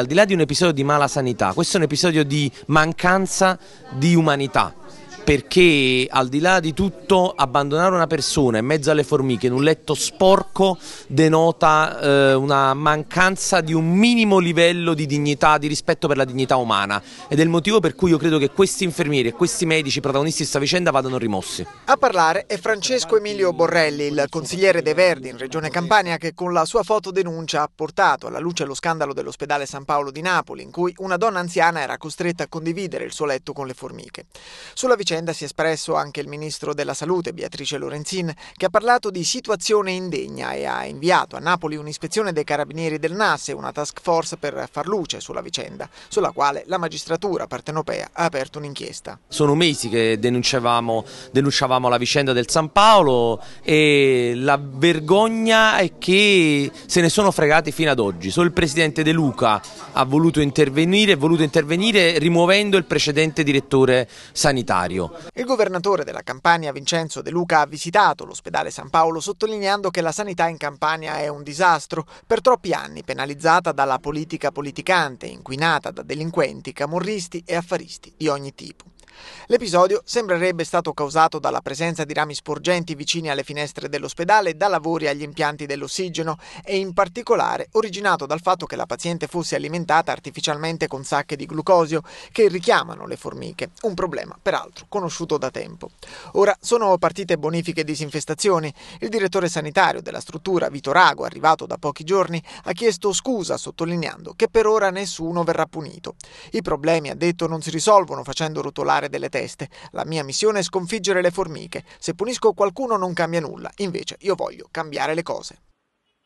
al di là di un episodio di mala sanità, questo è un episodio di mancanza di umanità perché al di là di tutto abbandonare una persona in mezzo alle formiche in un letto sporco denota eh, una mancanza di un minimo livello di dignità, di rispetto per la dignità umana ed è il motivo per cui io credo che questi infermieri e questi medici protagonisti di questa vicenda vadano rimossi. A parlare è Francesco Emilio Borrelli, il consigliere De Verdi in Regione Campania che con la sua fotodenuncia ha portato alla luce lo scandalo dell'ospedale San Paolo di Napoli in cui una donna anziana era costretta a condividere il suo letto con le formiche. Sulla vicenda vicenda si è espresso anche il ministro della Salute, Beatrice Lorenzin, che ha parlato di situazione indegna e ha inviato a Napoli un'ispezione dei carabinieri del NAS e una task force per far luce sulla vicenda, sulla quale la magistratura partenopea ha aperto un'inchiesta. Sono mesi che denunciavamo, denunciavamo la vicenda del San Paolo e la vergogna è che se ne sono fregati fino ad oggi. Solo il presidente De Luca ha voluto intervenire, voluto intervenire rimuovendo il precedente direttore sanitario sanitario. Il governatore della Campania Vincenzo De Luca ha visitato l'ospedale San Paolo sottolineando che la sanità in Campania è un disastro, per troppi anni penalizzata dalla politica politicante, inquinata da delinquenti, camorristi e affaristi di ogni tipo. L'episodio sembrerebbe stato causato dalla presenza di rami sporgenti vicini alle finestre dell'ospedale, da lavori agli impianti dell'ossigeno e in particolare originato dal fatto che la paziente fosse alimentata artificialmente con sacche di glucosio che richiamano le formiche, un problema peraltro conosciuto da tempo. Ora sono partite bonifiche e disinfestazioni. Il direttore sanitario della struttura, Vito Rago, arrivato da pochi giorni, ha chiesto scusa sottolineando che per ora nessuno verrà punito. I problemi, ha detto, non si risolvono facendo rotolare scappare delle teste. La mia missione è sconfiggere le formiche. Se punisco qualcuno non cambia nulla, invece io voglio cambiare le cose.